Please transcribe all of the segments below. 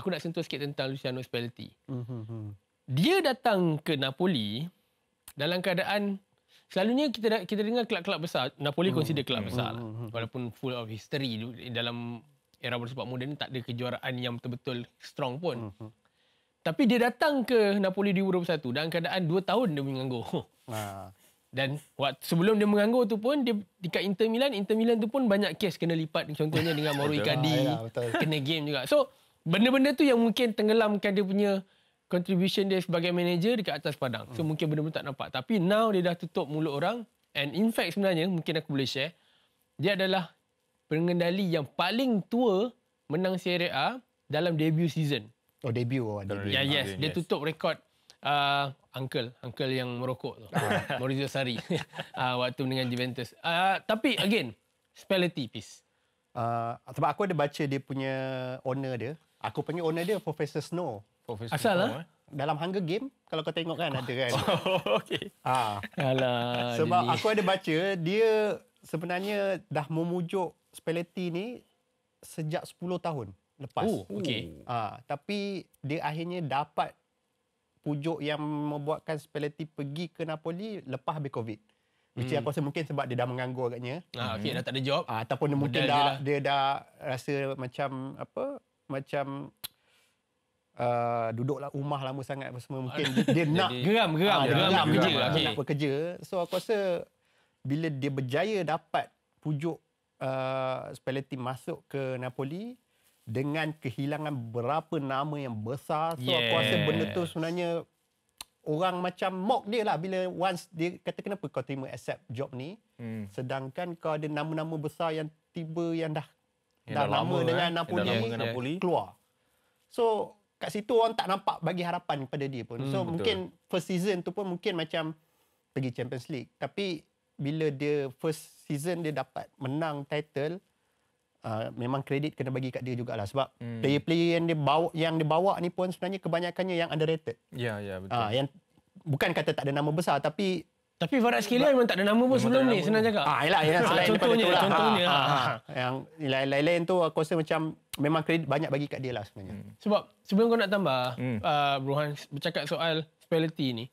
aku nak sentuh sikit tentang Luciano Spalletti. Mm-hmm. Dia datang ke Napoli dalam keadaan selalunya kita kita dengar kelab-kelab besar, Napoli mm-hmm. consider kelab besar lah. Mm-hmm. Walaupun full of history dalam era bola sepak moden tak ada kejuaraan yang betul-betul strong pun. Tapi dia datang ke Napoli di 2021 dalam keadaan 2 tahun dia menganggur. Ha. Dan waktu sebelum dia menganggur tu pun dia dekat Inter Milan, Inter Milan tu pun banyak kes kena lipat contohnya dengan Mauro Icardi, ah, ya, kena game juga. So, benda-benda tu yang mungkin tenggelamkan dia punya contribution dia sebagai manager dekat atas padang. So mungkin benda-benda tak nampak. Tapi now dia dah tutup mulut orang and in fact sebenarnya mungkin aku boleh share dia adalah pengendali yang paling tua menang Serie A dalam debut season. Oh debut oh, debut. Yeah, yes, dia tutup rekod uh, uncle, uncle yang merokok tu. Ah. Maurizio Sarri. uh, waktu dengan Juventus. Uh, tapi again, Spalletti please. Uh, sebab aku ada baca dia punya owner dia Aku panggil owner dia Professor Snow. Professor Asal lah. Dalam Hunger Game, kalau kau tengok kan, ada kan. Oh, okay. Ah, Alah, Sebab jadi. aku ada baca, dia sebenarnya dah memujuk Spalletti ni sejak 10 tahun lepas. Oh, okay. Ah, Tapi dia akhirnya dapat pujuk yang membuatkan Spalletti pergi ke Napoli lepas habis Covid. Which hmm. aku rasa mungkin sebab dia dah menganggur agaknya. Ah, okay, hmm. dah tak ada job. Ah, ataupun dia mungkin dah, lah. dia dah rasa macam apa, uh, macam uh, duduklah rumah lama sangat apa semua mungkin dia, dia nak geram geram ha, geram kerja lah, nak bekerja so aku rasa bila dia berjaya dapat pujuk uh, Spalletti masuk ke Napoli dengan kehilangan berapa nama yang besar so yes. aku rasa benda tu sebenarnya orang macam mock dia lah bila once dia kata kenapa kau terima accept job ni hmm. sedangkan kau ada nama-nama besar yang tiba yang dah dah lama, lama dengan eh. Napoli, lama dengan Napoli yeah. keluar. So kat situ orang tak nampak bagi harapan kepada dia pun. So hmm, mungkin first season tu pun mungkin macam pergi Champions League. Tapi bila dia first season dia dapat menang title Uh, memang kredit kena bagi kat dia jugalah sebab hmm. player-player yang dia yang dia bawa ni pun sebenarnya kebanyakannya yang underrated. Ya yeah, ya yeah, betul. Uh, yang bukan kata tak ada nama besar tapi tapi Farah Skelia memang tak ada nama pun sebelum ni, senang cakap. Ah, yalah, yalah. Selain contohnya, lah. contohnya. Ah, ah. Ha, ah. ha, ha. Yang lain-lain tu aku rasa macam memang kredit banyak bagi kat dia lah sebenarnya. Hmm. Sebab sebelum kau nak tambah, hmm. uh, Bruhan bercakap soal speciality ni.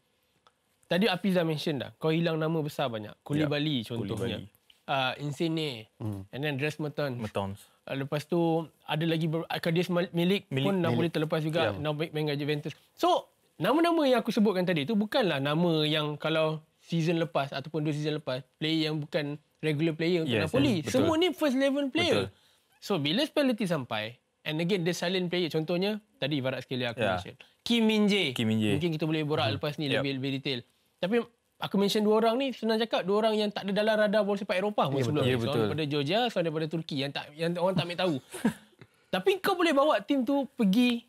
Tadi Api dah mention dah, kau hilang nama besar banyak. Kuli yep. Ya. Bali contohnya. Uh, Insane, hmm. and then Dress Merton. Mertons. Uh, lepas tu, ada lagi ber- Milik, Milik pun dah boleh terlepas juga. Yeah. Now main dengan Juventus. So, Nama-nama yang aku sebutkan tadi itu bukanlah nama yang kalau season lepas ataupun dua season lepas player yang bukan regular player untuk yes, Napoli. Yes, Semua ni first level player. Betul. So bila Spalletti sampai and again the silent player contohnya tadi ibarat sekali aku yeah. mention. Kim Min-jae. Mungkin kita boleh borak hmm. lepas ni yep. lebih lebih detail. Tapi aku mention dua orang ni senang cakap dua orang yang tak ada dalam radar bola sepak Eropah yeah, sebelum ni. Yeah, seorang daripada Georgia, seorang daripada Turki yang tak yang orang tak ambil tahu. Tapi kau boleh bawa tim tu pergi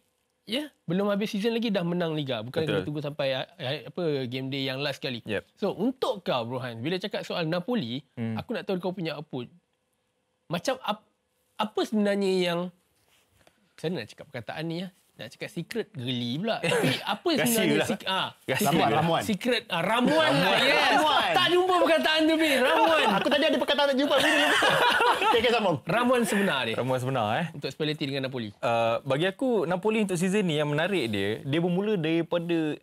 Ya, yeah, belum habis season lagi dah menang liga. Bukan kita tunggu sampai eh, eh, apa game day yang last kali. Yep. So, untuk kau Rohan, bila cakap soal Napoli, hmm. aku nak tahu kau punya apa? Macam apa sebenarnya yang saya nak cakap perkataan ni ya. Nak cakap secret geli pula. Tapi apa sebenarnya lah. sik- ah, secret? Ramuan. Secret ah, ramuan, lah, ramuan. Lah, yes. ramuan. Tak jumpa perkataan tu ni. Ramuan. Aku tadi ada perkataan tak jumpa. okay, okay, sambung. Ramuan sebenar dia. Ramuan sebenar eh. Untuk Spalletti dengan Napoli. Uh, bagi aku, Napoli untuk season ni yang menarik dia, dia bermula daripada...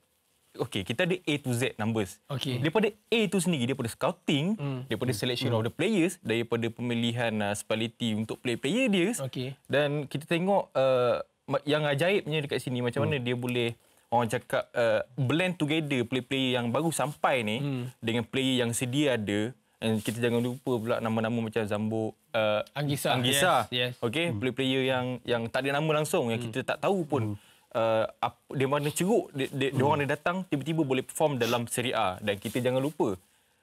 Okay, kita ada A to Z numbers. Okay. Daripada A tu sendiri, daripada scouting, mm. daripada hmm. selection mm. of the hmm. players, daripada pemilihan uh, Spalletti untuk play-player dia. Okay. Dan kita tengok... Uh, yang ajaibnya dekat sini macam mana hmm. dia boleh orang cakap uh, blend together player-player yang baru sampai ni hmm. dengan player yang sedia ada dan kita jangan lupa pula nama-nama macam Zambo uh, Angisa, Anggisa. Yes, yes. okey hmm. player-player yang yang tak ada nama langsung yang hmm. kita tak tahu pun hmm. uh, dia mana ceruk dia dia hmm. orang hmm. datang tiba-tiba boleh perform dalam seri A dan kita jangan lupa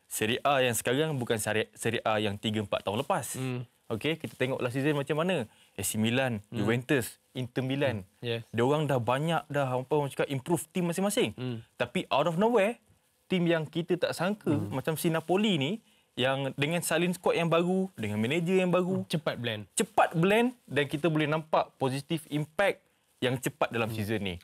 seri A yang sekarang bukan seri seri A yang 3 4 tahun lepas hmm. okey kita tengoklah last season macam mana AC Milan, mm. Juventus, Inter Milan. Mm. Yes. Dia orang dah banyak dah apa orang cakap improve tim masing-masing. Mm. Tapi out of nowhere, tim yang kita tak sangka mm. macam si Napoli ni yang dengan salin squad yang baru, dengan manager yang baru, cepat blend. Cepat blend dan kita boleh nampak positif impact yang cepat dalam mm. season ni.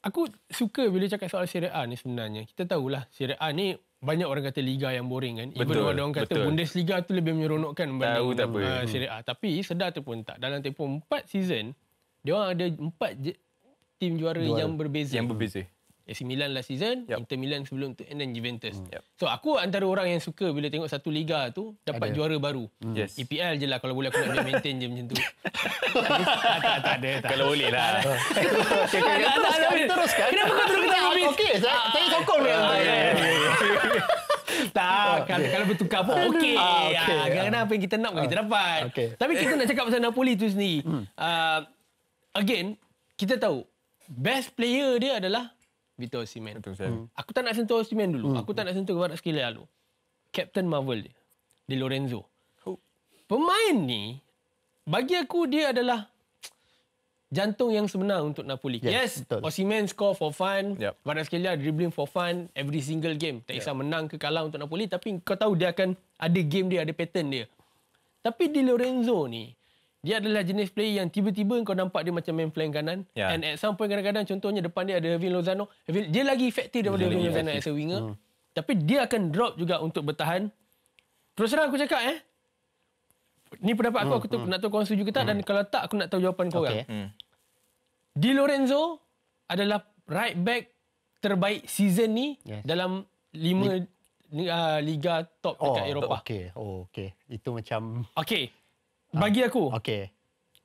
Aku suka bila cakap soal Serie A ni sebenarnya. Kita tahulah Serie A ni banyak orang kata liga yang boring kan even betul, orang kata betul. Bundesliga tu lebih menyeronokkan berbanding uh, ah, hmm. Serie A tapi sedar ataupun tak dalam tempoh 4 season dia orang ada 4 tim juara, juara yang berbeza yang berbeza AC Milan last season, yep. Inter Milan sebelum tu, and then Juventus. Mm. Yep. So aku antara orang yang suka bila tengok satu liga tu dapat ada. juara baru. Mm. Yes. EPL je lah kalau boleh aku nak maintain je macam tu. tak, tak, tak ada. Tak. Kalau boleh lah. Teruskan, okay, okay, okay, teruskan. Terus, kan? Kenapa kau terus kena habis? Ah, okey, ah, saya sokong dia. Ah, ya, tak, kalau, kalau bertukar pun ah, okey. Kerana apa yang kita nak, kita dapat. Tapi kita nak cakap pasal Napoli tu sendiri. Hmm. Again, kita tahu best player dia adalah Victor Osimhen. Ya. Hmm. Aku tak nak sentuh Osimhen dulu. Hmm. Aku tak nak sentuh kepada sekali lalu. Captain Marvel dia. Di Lorenzo. Oh. Pemain ni, bagi aku dia adalah jantung yang sebenar untuk Napoli. Yes, yes Osimhen score for fun. Yep. Varaskelia dribbling for fun every single game. Tak kisah yep. menang ke kalah untuk Napoli. Tapi kau tahu dia akan ada game dia, ada pattern dia. Tapi di Lorenzo ni, dia adalah jenis player yang tiba-tiba kau nampak dia macam main flank kanan yeah. and at some point kadang-kadang contohnya depan dia ada Irving Lozano dia lagi efektif daripada Irving Lozano as a winger hmm. tapi dia akan drop juga untuk bertahan terus terang aku cakap eh ni pendapat aku hmm. aku tu, hmm. nak tahu korang setuju ke tak hmm. dan kalau tak aku nak tahu jawapan korang okay. hmm. Di Lorenzo adalah right back terbaik season ni yes. dalam lima Li- uh, liga top oh, dekat Eropah. Okey, oh, okey. Itu macam Okey. Ah. Bagi aku. Okay.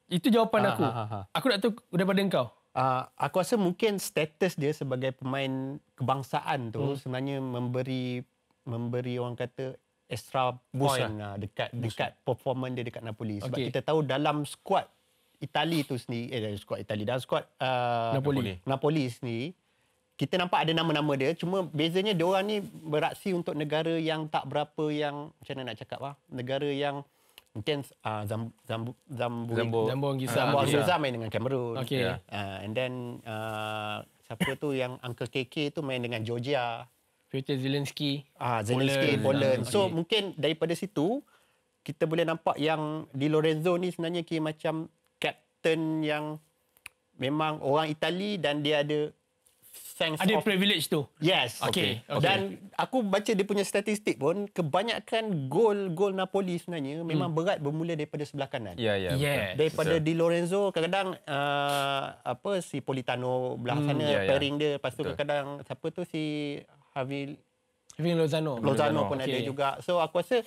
Itu jawapan ah, aku. Ha, ha, ha, Aku nak tahu daripada engkau. Uh, aku rasa mungkin status dia sebagai pemain kebangsaan tu hmm. sebenarnya memberi memberi orang kata extra boost point lah. lah. dekat boost. dekat lah. performance dia dekat Napoli sebab okay. kita tahu dalam squad Itali tu sendiri eh dalam squad Itali dan squad uh, Napoli Napoli sendiri kita nampak ada nama-nama dia cuma bezanya dia orang ni beraksi untuk negara yang tak berapa yang macam mana nak cakap lah negara yang mungkin uh, ah, Zambu Zam, Zambu, Zambu, Zambu, Zambu, Zambu, Zambu, main dengan Cameroon. Okay. Yeah. Ya. Uh, and then uh, siapa tu yang Uncle KK tu main dengan Georgia. Peter Zelensky. Ah, uh, Zelensky, Poland. So okay. mungkin daripada situ kita boleh nampak yang di Lorenzo ni sebenarnya kira macam captain yang memang orang Itali dan dia ada thanks ada of privilege tu yes okay. Okay. okay dan aku baca dia punya statistik pun kebanyakan gol-gol Napoli sebenarnya hmm. memang berat bermula daripada sebelah kanan Yeah. yeah, ya yeah, ya, yes. daripada so. Di Lorenzo kadang-kadang uh, apa si Politano belah hmm. sana yeah, ya. pairing dia lepas tu kadang-kadang siapa tu si Javier Javier Lozano Lozano pun okay. ada juga so aku rasa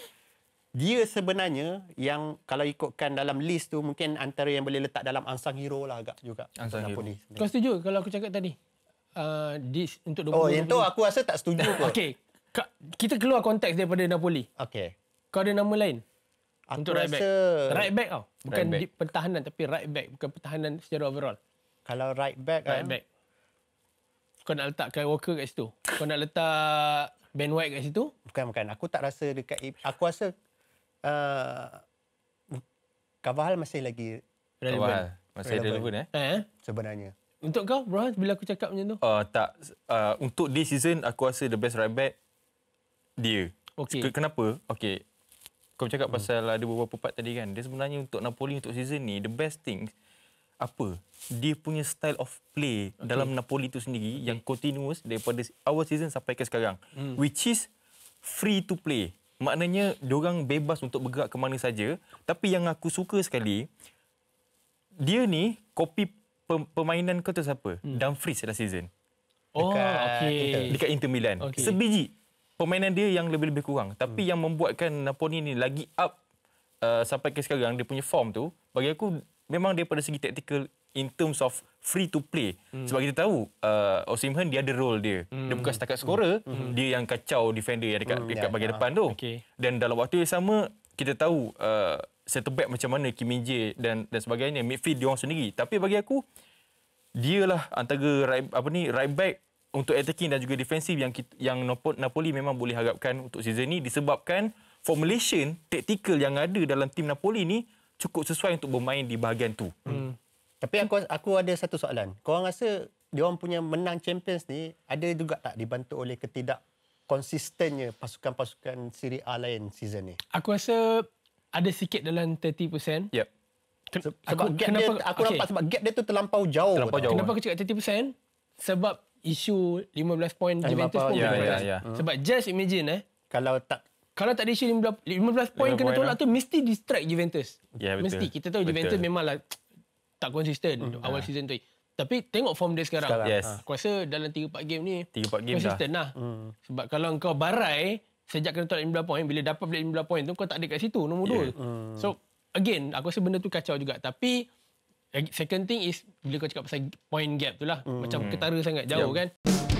dia sebenarnya yang kalau ikutkan dalam list tu mungkin antara yang boleh letak dalam ansang hero lah agak juga. Ansang hero. Kau setuju kalau aku cakap tadi? Uh, this untuk 2020. Oh, yang tu aku rasa tak setuju pun. Okey. kita keluar konteks daripada Napoli. Okey. Kau ada nama lain? Aku untuk rasa... right back. Right back tau. Bukan right back. pertahanan tapi right back. Bukan pertahanan secara overall. Kalau right back... Right eh. back. Kau nak letak Kyle Walker kat situ? Kau nak letak Ben White kat situ? Bukan, bukan. Aku tak rasa dekat... Aku rasa... Uh, Kavahal masih lagi... Relevant. Kavahal. Masih relevant, eh? eh? Sebenarnya. Untuk kau, Rohan, bila aku cakap macam tu? Uh, tak. Uh, untuk this season, aku rasa the best right back, dia. Okay. Kenapa? Okay. Kau cakap hmm. pasal ada beberapa part tadi kan. Dia sebenarnya untuk Napoli untuk season ni, the best thing, apa? Dia punya style of play okay. dalam Napoli tu sendiri okay. yang continuous daripada awal season sampai ke sekarang. Hmm. Which is free to play. Maknanya, diorang bebas untuk bergerak ke mana saja. Tapi yang aku suka sekali, dia ni copy pemainan kau tu siapa? Hmm. Dumfries last season. Oh, dekat, okay. Inter. Dekat Inter Milan. Okay. Sebiji. Pemainan dia yang lebih-lebih kurang. Tapi hmm. yang membuatkan Napoli ni lagi up uh, sampai ke sekarang, dia punya form tu, bagi aku memang daripada segi taktikal in terms of free to play. Hmm. Sebab kita tahu, uh, Osimhen dia ada role dia. Hmm. Dia bukan setakat scorer, hmm. hmm. dia yang kacau defender yang dekat, hmm. dekat yeah, ya. bagian depan tu. Okay. Dan dalam waktu yang sama, kita tahu... Uh, centre back macam mana Kim Min-jae dan dan sebagainya midfield diorang sendiri tapi bagi aku dialah antara right, apa ni right back untuk attacking dan juga defensif yang yang Napoli memang boleh harapkan untuk season ni disebabkan formulation taktikal yang ada dalam tim Napoli ni cukup sesuai untuk bermain di bahagian tu. Hmm. hmm. Tapi aku aku ada satu soalan. Kau orang rasa dia orang punya menang Champions ni ada juga tak dibantu oleh ketidak konsistennya pasukan-pasukan Serie A lain season ni? Aku rasa ada sikit dalam 30%. Yep. Ken, sebab aku, gap kenapa, dia, aku okay. nampak sebab gap dia tu terlampau jauh. Terlampau jauh. Kenapa aku cakap 30%? Sebab isu 15 point Juventus pun. Ya, ya, ya. Hmm. Sebab just imagine eh. Kalau tak kalau tak ada isu 15, 15 point kena tolak lah. tu mesti distract Juventus. Yeah, ya, Mesti. Kita tahu betul. Juventus memanglah tak konsisten hmm, awal yeah. season tu. Tapi tengok form dia sekarang. sekarang. Yes. Ha. Aku rasa dalam 3-4 game ni konsisten lah. Hmm. Sebab kalau kau barai sejak kena tolak 19 poin bila dapat balik 19 poin tu kau tak ada kat situ nombor 2 yeah. Uh. so again aku rasa benda tu kacau juga tapi second thing is bila kau cakap pasal point gap tu lah mm. macam ketara sangat jauh yeah. kan yeah.